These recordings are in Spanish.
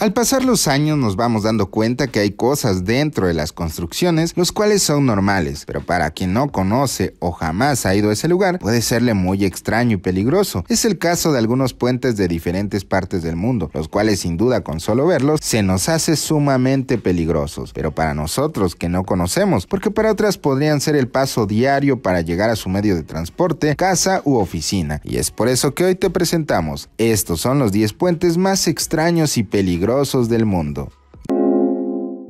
Al pasar los años nos vamos dando cuenta que hay cosas dentro de las construcciones los cuales son normales, pero para quien no conoce o jamás ha ido a ese lugar puede serle muy extraño y peligroso. Es el caso de algunos puentes de diferentes partes del mundo, los cuales sin duda con solo verlos se nos hace sumamente peligrosos, pero para nosotros que no conocemos, porque para otras podrían ser el paso diario para llegar a su medio de transporte, casa u oficina. Y es por eso que hoy te presentamos, estos son los 10 puentes más extraños y peligrosos del mundo.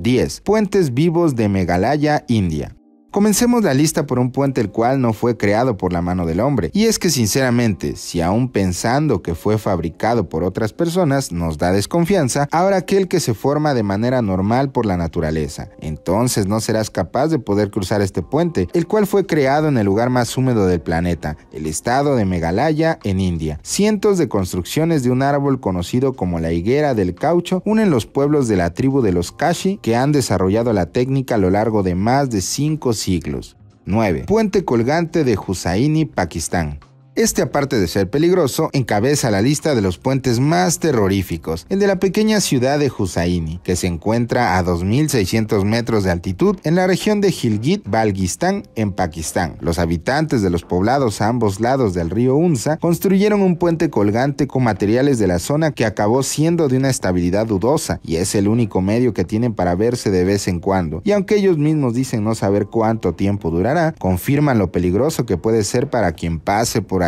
10. Puentes vivos de Meghalaya, India. Comencemos la lista por un puente el cual no fue creado por la mano del hombre. Y es que sinceramente, si aún pensando que fue fabricado por otras personas nos da desconfianza, ahora aquel que se forma de manera normal por la naturaleza. Entonces no serás capaz de poder cruzar este puente, el cual fue creado en el lugar más húmedo del planeta, el estado de Meghalaya en India. Cientos de construcciones de un árbol conocido como la higuera del caucho unen los pueblos de la tribu de los Kashi que han desarrollado la técnica a lo largo de más de cinco siglos. 9. Puente colgante de Husaini, Pakistán. Este, aparte de ser peligroso, encabeza la lista de los puentes más terroríficos, el de la pequeña ciudad de Husaini, que se encuentra a 2.600 metros de altitud en la región de Gilgit, Balguistán, en Pakistán. Los habitantes de los poblados a ambos lados del río Unza construyeron un puente colgante con materiales de la zona que acabó siendo de una estabilidad dudosa y es el único medio que tienen para verse de vez en cuando. Y aunque ellos mismos dicen no saber cuánto tiempo durará, confirman lo peligroso que puede ser para quien pase por ahí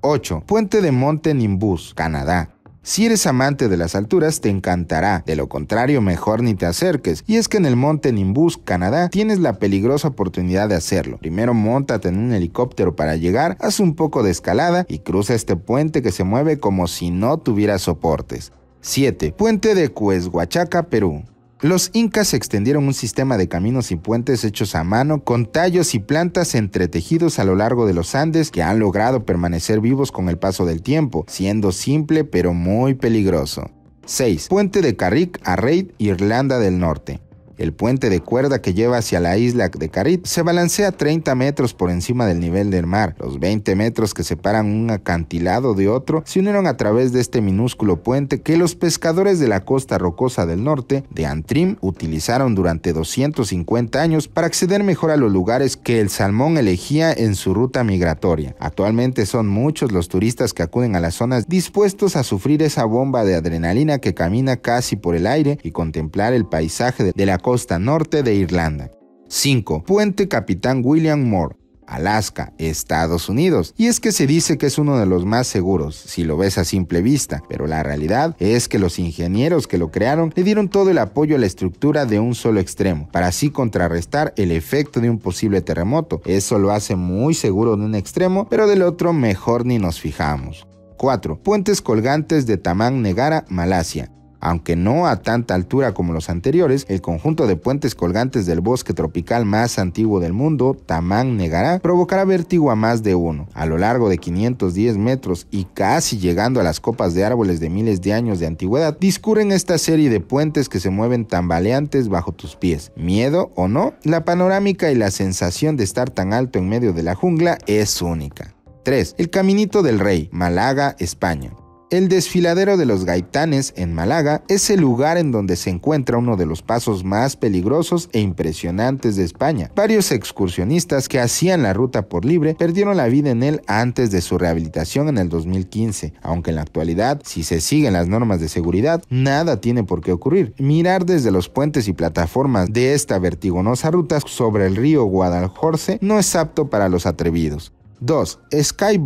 8. Puente de Monte Nimbus, Canadá. Si eres amante de las alturas, te encantará. De lo contrario, mejor ni te acerques. Y es que en el monte Nimbus, Canadá, tienes la peligrosa oportunidad de hacerlo. Primero montate en un helicóptero para llegar, haz un poco de escalada y cruza este puente que se mueve como si no tuviera soportes. 7. Puente de Cuesguachaca, Perú. Los incas extendieron un sistema de caminos y puentes hechos a mano con tallos y plantas entretejidos a lo largo de los Andes que han logrado permanecer vivos con el paso del tiempo, siendo simple pero muy peligroso. 6. Puente de Carrick a Reid, Irlanda del Norte. El puente de cuerda que lleva hacia la isla de Carit se balancea 30 metros por encima del nivel del mar. Los 20 metros que separan un acantilado de otro se unieron a través de este minúsculo puente que los pescadores de la costa rocosa del norte de Antrim utilizaron durante 250 años para acceder mejor a los lugares que el salmón elegía en su ruta migratoria. Actualmente son muchos los turistas que acuden a las zonas dispuestos a sufrir esa bomba de adrenalina que camina casi por el aire y contemplar el paisaje de la costa norte de Irlanda. 5. Puente Capitán William Moore, Alaska, Estados Unidos. Y es que se dice que es uno de los más seguros, si lo ves a simple vista, pero la realidad es que los ingenieros que lo crearon le dieron todo el apoyo a la estructura de un solo extremo, para así contrarrestar el efecto de un posible terremoto. Eso lo hace muy seguro en un extremo, pero del otro mejor ni nos fijamos. 4. Puentes colgantes de Taman Negara, Malasia. Aunque no a tanta altura como los anteriores, el conjunto de puentes colgantes del bosque tropical más antiguo del mundo, Tamán Negará, provocará vértigo a más de uno. A lo largo de 510 metros y casi llegando a las copas de árboles de miles de años de antigüedad, discurren esta serie de puentes que se mueven tambaleantes bajo tus pies. Miedo o no, la panorámica y la sensación de estar tan alto en medio de la jungla es única. 3. El Caminito del Rey, Málaga, España. El desfiladero de los gaitanes en Málaga es el lugar en donde se encuentra uno de los pasos más peligrosos e impresionantes de España. Varios excursionistas que hacían la ruta por libre perdieron la vida en él antes de su rehabilitación en el 2015, aunque en la actualidad, si se siguen las normas de seguridad, nada tiene por qué ocurrir. Mirar desde los puentes y plataformas de esta vertiginosa ruta sobre el río Guadalhorce no es apto para los atrevidos. 2. Sky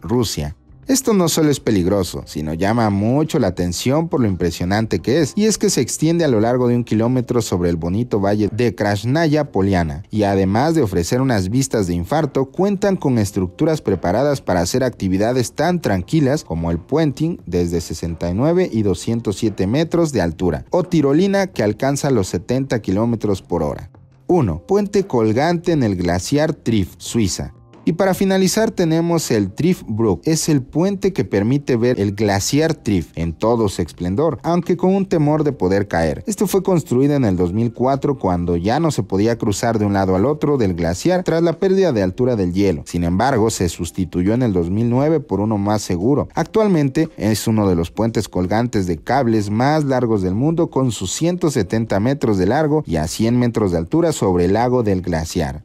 Rusia. Esto no solo es peligroso, sino llama mucho la atención por lo impresionante que es, y es que se extiende a lo largo de un kilómetro sobre el bonito valle de Krasnaya Poliana, y además de ofrecer unas vistas de infarto, cuentan con estructuras preparadas para hacer actividades tan tranquilas como el puenting desde 69 y 207 metros de altura, o tirolina que alcanza los 70 kilómetros por hora. 1. Puente colgante en el glaciar Trif, Suiza. Y para finalizar tenemos el Triff Brook, es el puente que permite ver el glaciar Triff en todo su esplendor, aunque con un temor de poder caer. Esto fue construido en el 2004 cuando ya no se podía cruzar de un lado al otro del glaciar tras la pérdida de altura del hielo. Sin embargo, se sustituyó en el 2009 por uno más seguro. Actualmente es uno de los puentes colgantes de cables más largos del mundo con sus 170 metros de largo y a 100 metros de altura sobre el lago del glaciar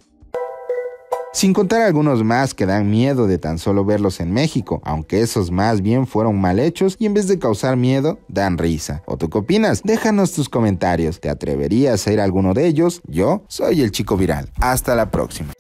sin contar algunos más que dan miedo de tan solo verlos en México, aunque esos más bien fueron mal hechos y en vez de causar miedo, dan risa. ¿O tú qué opinas? Déjanos tus comentarios. ¿Te atreverías a ser alguno de ellos? Yo soy el chico viral. Hasta la próxima.